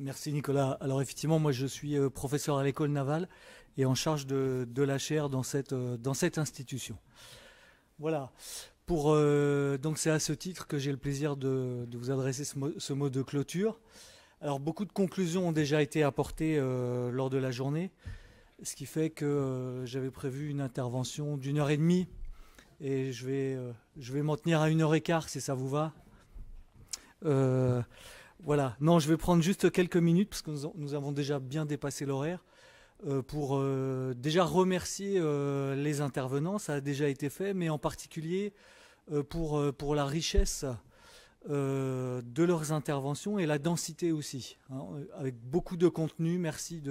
Merci Nicolas. Alors effectivement, moi je suis euh, professeur à l'école navale et en charge de, la chaire euh, dans cette, institution. Voilà. Pour, euh, donc c'est à ce titre que j'ai le plaisir de, vous adresser ce mot, de clôture. Alors beaucoup de conclusions ont déjà été apportées lors de la journée, ce qui fait que j'avais prévu une intervention d'une heure et demie et je vais, je vais m'en tenir à une heure et quart si ça vous va. Voilà, non, je vais prendre juste quelques minutes parce que nous, avons déjà bien dépassé l'horaire euh, pour euh, déjà remercier euh, les intervenants, ça a déjà été fait, mais en particulier pour, pour la richesse de leurs interventions et la densité aussi, hein. avec beaucoup de contenu. Merci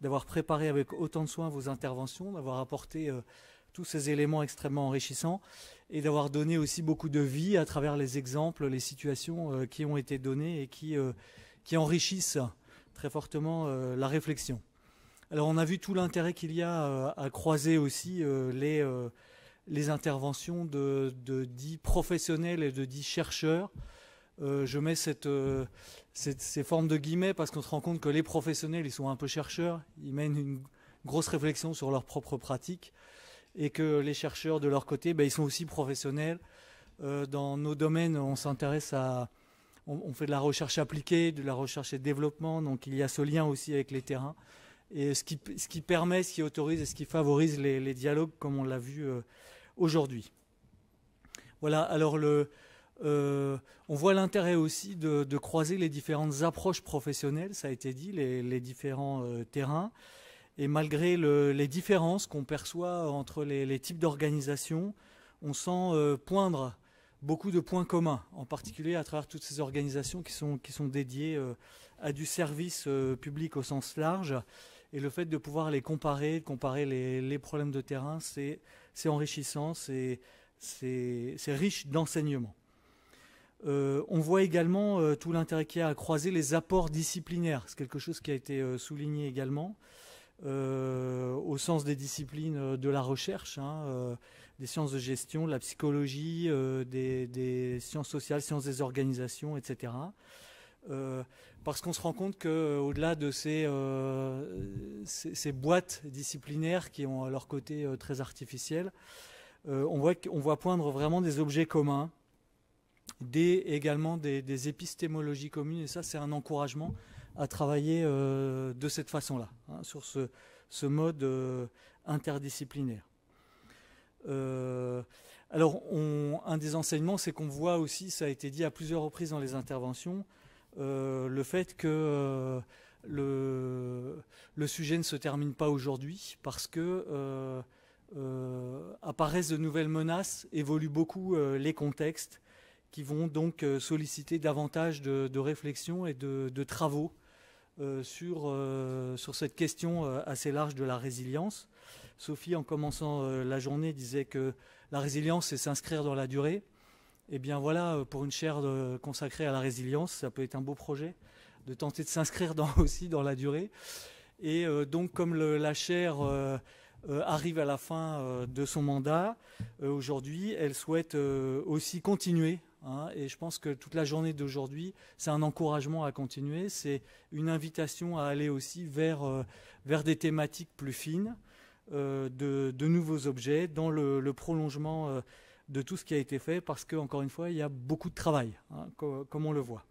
d'avoir préparé avec autant de soin vos interventions, d'avoir apporté tous ces éléments extrêmement enrichissants et d'avoir donné aussi beaucoup de vie à travers les exemples, les situations euh, qui ont été données et qui, euh, enrichissent très fortement euh, la réflexion. Alors on a vu tout l'intérêt qu'il y a à croiser aussi les, interventions de, de professionnels et de dits chercheurs. je mets ces formes de guillemets parce qu'on se rend compte que les professionnels, ils sont un peu chercheurs, ils mènent une grosse réflexion sur leurs propres pratiques et que les chercheurs de leur côté, ben, ils sont aussi professionnels. Euh, dans nos domaines, on s'intéresse à, on, fait de la recherche appliquée, de la recherche et développement, donc il y a ce lien aussi avec les terrains. Et ce qui, ce qui permet, ce qui autorise et ce qui favorise les, dialogues, comme on l'a vu euh, aujourd'hui. Voilà, alors le, euh, on voit l'intérêt aussi de, croiser les différentes approches professionnelles, ça a été dit, les différents terrains. Et malgré les différences qu'on perçoit entre les, types d'organisations, on sent euh, poindre beaucoup de points communs, en particulier à travers toutes ces organisations qui sont, qui sont dédiées euh, à du service euh, public au sens large. Et le fait de pouvoir les comparer, de comparer les, problèmes de terrain, c'est enrichissant, c'est riche d'enseignement. on voit également tout l'intérêt qu'il y a à croiser les apports disciplinaires. C'est quelque chose qui a été souligné également. Euh, au sens des disciplines euh, de la recherche, hein, euh, des sciences de gestion, de la psychologie, des, sciences sociales, sciences des organisations, etc. parce qu'on se rend compte qu'au-delà de ces, ces, boîtes disciplinaires qui ont à leur côté très artificiel, on, voit, voit poindre vraiment des objets communs, des, également des épistémologies communes, et ça c'est un encouragement à travailler euh, de cette façon-là, hein, sur ce, mode euh, interdisciplinaire. Euh, alors, un des enseignements, c'est qu'on voit aussi, ça a été dit à plusieurs reprises dans les interventions, le fait que le, sujet ne se termine pas aujourd'hui parce que apparaissent de nouvelles menaces, évoluent beaucoup les contextes, qui vont donc solliciter davantage de, de réflexion et de travaux euh, sur, euh, sur cette question euh, assez large de la résilience. Sophie, en commençant la journée, disait que la résilience, c'est s'inscrire dans la durée. Eh bien voilà, pour une chaire consacrée à la résilience, ça peut être un beau projet de tenter de s'inscrire dans, aussi dans la durée. Et donc, comme la chaire arrive à la fin de son mandat, aujourd'hui, elle souhaite aussi continuer et je pense que toute la journée d'aujourd'hui, c'est un encouragement à continuer, c'est une invitation à aller aussi vers, euh, vers des thématiques plus fines, euh, de, de, nouveaux objets, dans le, prolongement euh, de tout ce qui a été fait, parce qu'encore une fois, il y a beaucoup de travail, hein, comme on le voit.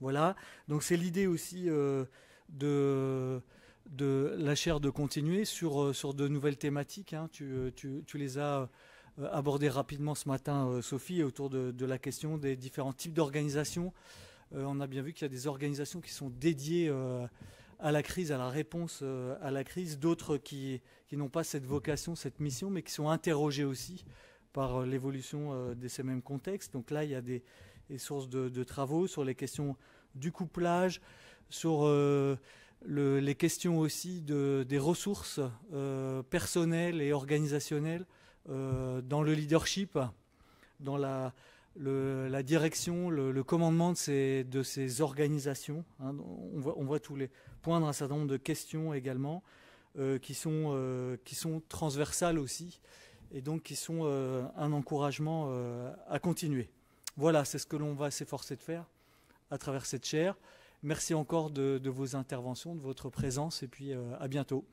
Voilà, donc c'est l'idée aussi de de la chaire de continuer sur, sur de nouvelles thématiques. Hein. Tu, tu, tu, les as euh, aborder rapidement ce matin, euh, Sophie, autour de, la question des différents types d'organisations. Euh, on a bien vu qu'il y a des organisations qui sont dédiées à la crise, à la réponse à la crise, d'autres qui, n'ont pas cette vocation, cette mission, mais qui sont interrogées aussi par l'évolution de ces mêmes contextes. Donc là, il y a des, sources de, travaux sur les questions du couplage, sur les questions aussi des ressources personnelles et organisationnelles euh, dans le leadership, dans la, la direction, le, commandement de ces, de ces organisations. Hein, on, voit, tous les poindre un certain nombre de questions également euh, qui, sont, euh, qui sont transversales aussi et donc qui sont un encouragement à continuer. Voilà, c'est ce que l'on va s'efforcer de faire à travers cette chaire. Merci encore de, vos interventions, de votre présence et puis à bientôt.